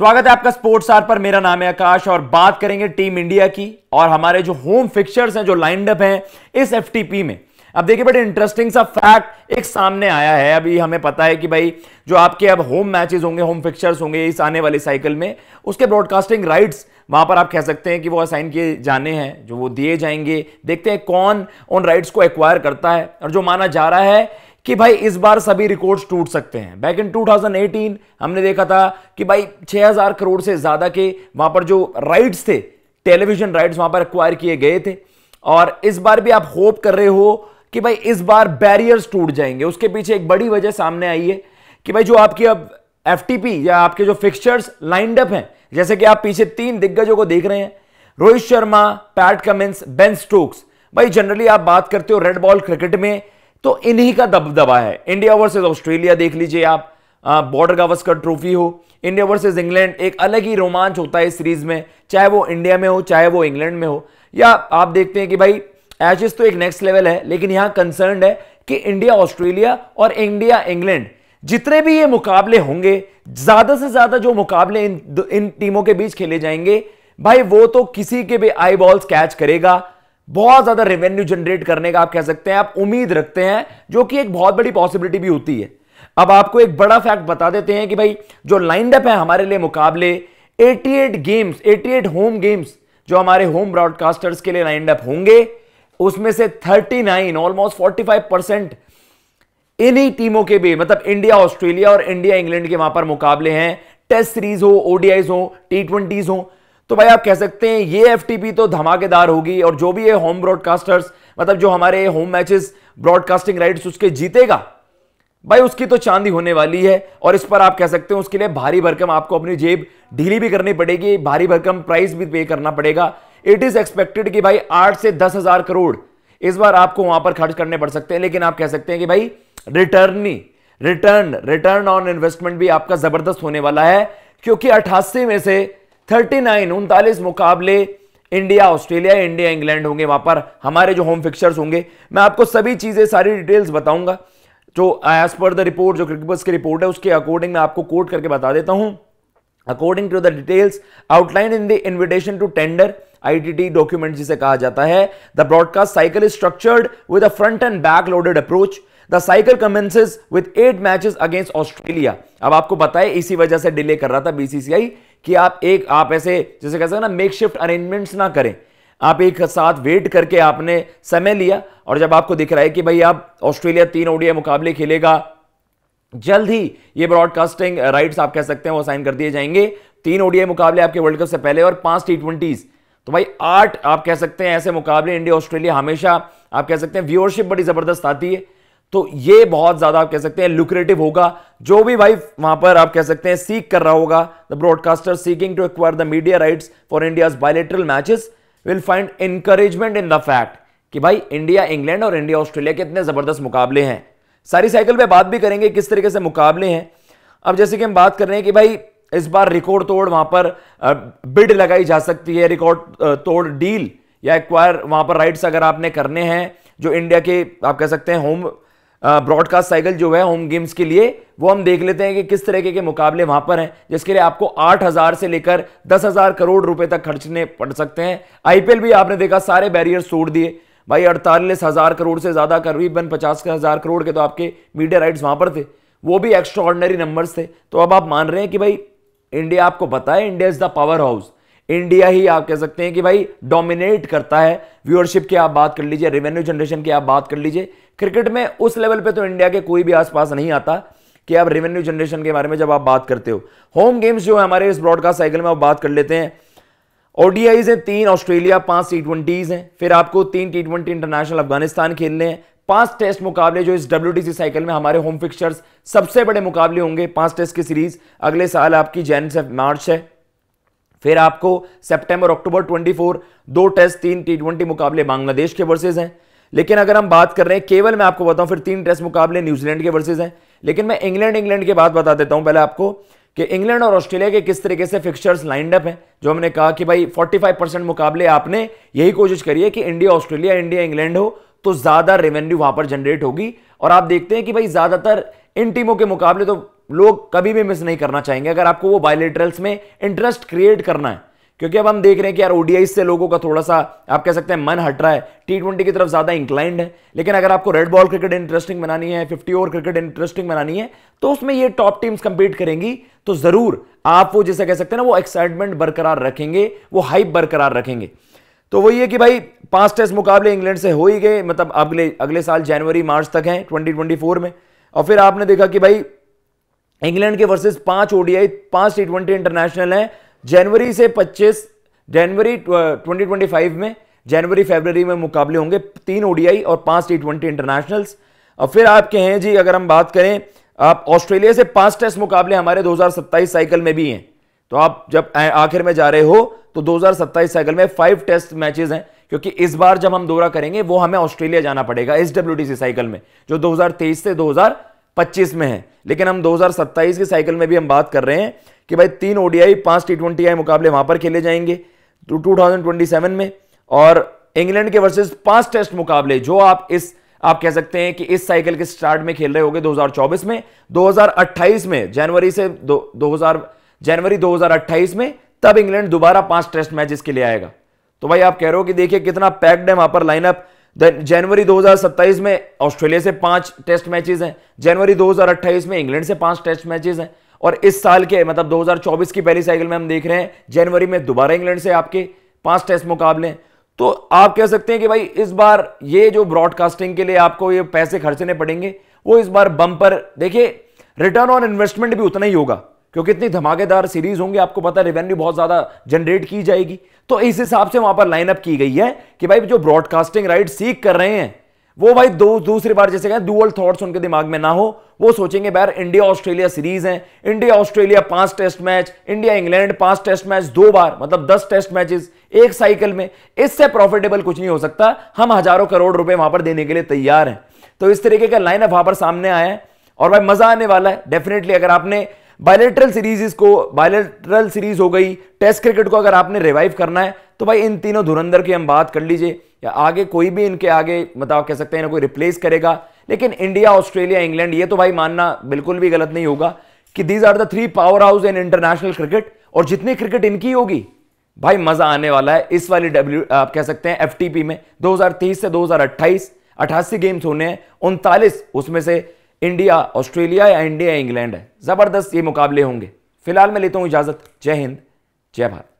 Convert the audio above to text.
स्वागत है आपका स्पोर्ट्स आर पर मेरा नाम है आकाश और बात करेंगे टीम इंडिया की और हमारे जो होम फिक्चर्स हैं जो लाइनडअप हैं इस एफटीपी में अब देखिए बड़े इंटरेस्टिंग सा फैक्ट एक सामने आया है अभी हमें पता है कि भाई जो आपके अब होम मैचेस होंगे होम फिक्चर्स होंगे इस आने वाले साइकिल में उसके ब्रॉडकास्टिंग राइट्स वहां पर आप कह सकते हैं कि वो असाइन किए जाने हैं जो वो दिए जाएंगे देखते हैं कौन उन राइट्स को एक्वायर करता है और जो माना जा रहा है कि भाई इस बार सभी रिकॉर्ड्स टूट सकते हैं बैक इन 2018 हमने देखा था कि भाई 6000 करोड़ से ज़्यादा के वहां पर जो राइट्स थे टेलीविजन राइट्स वहां पर एक्वायर किए गए थे और इस बार भी आप होप कर रहे हो कि भाई इस बार बैरियर्स टूट जाएंगे उसके पीछे एक बड़ी वजह सामने आई है कि भाई जो आपकी अब एफ या आपके जो फिक्सचर्स लाइंड अप हैं जैसे कि आप पीछे तीन दिग्गजों को देख रहे हैं Rohit Sharma Pat Cummins Ben Stokes भाई जनरली आप बात करते हो रेड बॉल क्रिकेट में तो इन्हीं का दबदबा है इंडिया वर्सेज ऑस्ट्रेलिया देख लीजिए आप बॉर्डर गावस्कर ट्रॉफी हो इंडिया वर्सेज इंग्लैंड एक अलग ही रोमांच होता है इस सीरीज में चाहे वो इंडिया में हो चाहे वो इंग्लैंड में हो या आप देखते हैं कि भाई एचिस तो एक नेक्स्ट लेवल है लेकिन यहां कंसर्न है कि इंडिया ऑस्ट्रेलिया और इंडिया इंग्लैंड जितने भी ये मुकाबले होंगे ज्यादा से ज्यादा जो मुकाबले इन इन टीमों के बीच खेले जाएंगे भाई वो तो किसी के भी आई बॉल्स कैच करेगा बहुत ज्यादा रेवेन्यू जनरेट करने का आप कह सकते हैं आप उम्मीद रखते हैं जो कि एक बहुत बड़ी पॉसिबिलिटी भी होती है अब आपको एक बड़ा फैक्ट बता देते हैं कि भाई जो लाइंड अप है हमारे लिए मुकाबले 88 गेम्स 88 होम गेम्स जो हमारे होम ब्रॉडकास्टर्स के लिए लाइंड अप होंगे उसमें से 39 ऑलमोस्ट फाइव परसेंट इन्हीं टीमों के भी मतलब इंडिया ऑस्ट्रेलिया और इंडिया इंग्लैंड के वहां पर मुकाबले हैं टेस्ट सीरीज हो ओडीआईज हो टी ट्वेंटीज हो तो भाई आप कह सकते हैं ये एफ तो धमाकेदार होगी और जो भी ये होम ब्रॉडकास्टर्स मतलब जो हमारे होम मैचेस ब्रॉडकास्टिंग राइट्स उसके जीतेगा भाई उसकी तो चांदी होने वाली है और इस पर आप कह सकते हैं उसके लिए भारी भरकम आपको अपनी जेब ढीली भी करनी पड़ेगी भारी भरकम प्राइस भी पे करना पड़ेगा इट इज एक्सपेक्टेड कि भाई आठ से दस हजार करोड़ इस बार आपको वहां पर खर्च करने पड़ सकते हैं लेकिन आप कह सकते हैं कि भाई return return return on investment भी आपका जबरदस्त होने वाला है क्योंकि अठासी में से थर्टी नाइन उनतालीस मुकाबले इंडिया ऑस्ट्रेलिया इंडिया इंग्लैंड होंगे वहां पर हमारे जो होम फिक्सर्स होंगे मैं आपको सभी चीज़ें सारी डिटेल्स बताऊंगा जो एज पर द रिपोर्ट जो क्रिकेट की रिपोर्ट है उसके अकॉर्डिंग मैं आपको कोट करके बता देता हूं according to the details outline in the invitation to tender ITT document जिसे कहा जाता है the broadcast cycle is structured with a front end back loaded approach the cycle commences with eight matches against Australia अब आपको बताए इसी वजह से डिले कर रहा था बीसीसीआई कि आप एक आप ऐसे जैसे कह सकते ना मेक शिफ्ट अरेंजमेंट्स ना करें आप एक साथ वेट करके आपने समय लिया और जब आपको दिख रहा है कि भाई आप ऑस्ट्रेलिया तीन ओडिया मुकाबले खेलेगा जल्द ही ये ब्रॉडकास्टिंग राइट्स आप कह सकते हैं वो साइन कर दिए जाएंगे तीन ओडिया मुकाबले आपके वर्ल्ड कप से पहले और पांच टी ट्वेंटीज तो भाई आठ आप कह सकते हैं ऐसे मुकाबले इंडिया ऑस्ट्रेलिया हमेशा आप कह सकते हैं व्यूअरशिप बड़ी जबरदस्त आती है तो ये बहुत ज्यादा आप कह सकते हैं लुक्रेटिव होगा जो भी भाई वहां पर आप कह सकते हैं सीख कर रहा होगा the broadcaster seeking to acquire the media rights for India bilateral matches will find encouragement in the fact कि भाई इंडिया इंग्लैंड और इंडिया ऑस्ट्रेलिया के इतने जबरदस्त मुकाबले हैं सारी साइकिल पे बात भी करेंगे किस तरीके से मुकाबले हैं अब जैसे कि हम बात कर रहे हैं कि भाई इस बार रिकॉर्ड तोड़ वहां पर बिड लगाई जा सकती है रिकॉर्ड तोड़ डील या एक्वायर वहां पर राइट्स अगर आपने करने हैं जो इंडिया के आप कह सकते हैं होम ब्रॉडकास्ट साइकिल जो है होम गेम्स के लिए वो हम देख लेते हैं कि किस तरीके के मुकाबले वहां पर हैं जिसके लिए आपको 8000 से लेकर 10000 करोड़ रुपए तक खर्चने पड़ सकते हैं आईपीएल भी आपने देखा सारे बैरियर तोड़ दिए भाई अड़तालीस हजार करोड़ से ज़्यादा करीबन पचास हजार करोड़ के तो आपके मीडिया राइट्स वहाँ पर थे वो भी एक्स्ट्रा ऑर्डनरी थे तो अब आप मान रहे हैं कि भाई इंडिया आपको पता है India is the power house India ही आप कह सकते हैं कि भाई डोमिनेट करता है व्यूअरशिप की आप बात कर लीजिए रेवेन्यू जनरेशन की आप बात कर लीजिए क्रिकेट में उस लेवल पे तो इंडिया के कोई भी आसपास नहीं आता कि आप रेवेन्यू जनरेशन के बारे में जब आप बात करते हो होम गेम्स जो है हमारे इस ब्रॉडकास्ट साइकिल में आप बात कर लेते हैं ओडीआईज हैं तीन ऑस्ट्रेलिया पांच टी ट्वेंटीज हैं फिर आपको तीन टी ट्वेंटी इंटरनेशनल अफगानिस्तान खेलने हैं पांच टेस्ट मुकाबले जो इस डब्ल्यू साइकिल में हमारे होम फिक्सचर्स सबसे बड़े मुकाबले होंगे पांच टेस्ट की सीरीज अगले साल आपकी जैन से मार्च है फिर आपको सेप्टेंबर अक्टूबर 24 दो टेस्ट तीन टी ट्वेंटी मुकाबले बांग्लादेश के वर्सेज हैं लेकिन अगर हम बात कर रहे हैं केवल मैं आपको बताऊं फिर तीन टेस्ट मुकाबले न्यूजीलैंड के वर्सेज हैं लेकिन मैं इंग्लैंड इंग्लैंड के बाद बता देता हूं पहले आपको कि इंग्लैंड और ऑस्ट्रेलिया के किस तरीके से फिक्सचर्स लाइंड अप हैं जो हमने कहा कि भाई 45 परसेंट मुकाबले आपने यही कोशिश करी है कि इंडिया ऑस्ट्रेलिया इंडिया इंग्लैंड हो तो ज़्यादा रेवेन्यू वहां पर जनरेट होगी और आप देखते हैं कि भाई ज़्यादातर इन टीमों के मुकाबले तो लोग कभी भी मिस नहीं करना चाहेंगे अगर आपको वो बायोलिटरल्स में इंटरेस्ट क्रिएट करना है क्योंकि अब हम देख रहे हैं कि यार ओडीआई से लोगों का थोड़ा सा आप कह सकते हैं मन हट रहा है टी ट्वेंटी की तरफ ज़्यादा इंक्लाइंड है लेकिन अगर आपको रेड बॉल क्रिकेट इंटरेस्टिंग बनानी है फिफ्टी ओवर क्रिकेट इंटरेस्टिंग बनानी है तो उसमें ये टॉप टीम्स कंपीट करेंगी तो ज़रूर आप वो जैसे कह सकते हैं ना वो एक्साइटमेंट बरकरार रखेंगे वो हाइप बरकरार रखेंगे तो वही है कि भाई पांच टेस्ट मुकाबले इंग्लैंड से हो ही गए मतलब अगले अगले साल जनवरी मार्च तक है ट्वेंटी में और फिर आपने देखा कि भाई इंग्लैंड के वर्सेस पांच ओडीआई पांच टी ट्वेंटी इंटरनेशनल है जनवरी से 25 जनवरी 2025 में जनवरी फरवरी में मुकाबले होंगे तीन ओडीआई और पांच टी ट्वेंटी इंटरनेशनल्स और फिर आपके हैं जी अगर हम बात करें आप ऑस्ट्रेलिया से पांच टेस्ट मुकाबले हमारे 2027 साइकिल में भी हैं तो आप जब आखिर में जा रहे हो तो 2027 साइकिल में फाइव टेस्ट मैचेस हैं क्योंकि इस बार जब हम दौरा करेंगे वो हमें ऑस्ट्रेलिया जाना पड़ेगा एस साइकिल में जो 2023 से 2025 में है लेकिन हम 2027 के साइकिल में भी हम बात कर रहे हैं कि भाई तीन ओडीआई पांच टी ट्वेंटी आई मुकाबले वहां पर खेले जाएंगे तो में और इंग्लैंड के वर्सेस पांच टेस्ट मुकाबले जो आप इस आप कह सकते हैं कि इस साइकिल के स्टार्ट में खेल रहे होंगे 2024 में 2028 में जनवरी से दो, 2000 जनवरी 2028 में तब इंग्लैंड दोबारा पांच टेस्ट मैच इसके लिए आएगा तो भाई आप कह रहे हो कि देखिए कितना पैक्ड है वहां पर लाइनअप जनवरी 2027 में ऑस्ट्रेलिया से पांच टेस्ट मैचेस हैं जनवरी 2028 में इंग्लैंड से पांच टेस्ट मैचेस हैं और इस साल के मतलब 2024 की पहली साइकिल में हम देख रहे हैं जनवरी में दोबारा इंग्लैंड से आपके पांच टेस्ट मुकाबले हैं तो आप कह सकते हैं कि भाई इस बार ये जो ब्रॉडकास्टिंग के लिए आपको ये पैसे खर्चने पड़ेंगे वो इस बार बम पर देखिए रिटर्न ऑन इन्वेस्टमेंट भी उतना ही होगा क्योंकि इतनी धमाकेदार सीरीज होंगे आपको पता है रेवेन्यू बहुत ज्यादा जनरेट की जाएगी तो इस हिसाब से वहां पर लाइनअप की गई है कि भाई जो ब्रॉडकास्टिंग राइट सीख कर रहे हैं वो भाई दो दूसरी बार जैसे कहें डुअल थॉट्स उनके दिमाग में ना हो वो सोचेंगे बैर इंडिया ऑस्ट्रेलिया सीरीज है इंडिया ऑस्ट्रेलिया पांच टेस्ट मैच इंडिया इंग्लैंड पांच टेस्ट मैच दो बार मतलब दस टेस्ट मैचेस एक साइकिल में इससे प्रॉफिटेबल कुछ नहीं हो सकता हम हजारों करोड़ रुपए वहां पर देने के लिए तैयार हैं तो इस तरीके का लाइनअप वहां पर सामने आया है और भाई मजा आने वाला है डेफिनेटली अगर आपने बायोलेट्रल सीरीज को बायोलेट्रल सीरीज हो गई टेस्ट क्रिकेट को अगर आपने रिवाइव करना है तो भाई इन तीनों धुरंधर की हम बात कर लीजिए या आगे कोई भी इनके आगे मतलब कह सकते हैं ना कोई रिप्लेस करेगा लेकिन इंडिया ऑस्ट्रेलिया इंग्लैंड ये तो भाई मानना बिल्कुल भी गलत नहीं होगा कि these are the three power house in international cricket और जितनी क्रिकेट इनकी होगी भाई मजा आने वाला है इस वाली डब्ल्यू आप कह सकते हैं एफ में दो से 2028 88 गेम्स होने हैं उनतालीस उसमें से इंडिया ऑस्ट्रेलिया या इंडिया इंग्लैंड है ज़बरदस्त ये मुकाबले होंगे फिलहाल मैं लेता हूँ इजाज़त जय हिंद जय भारत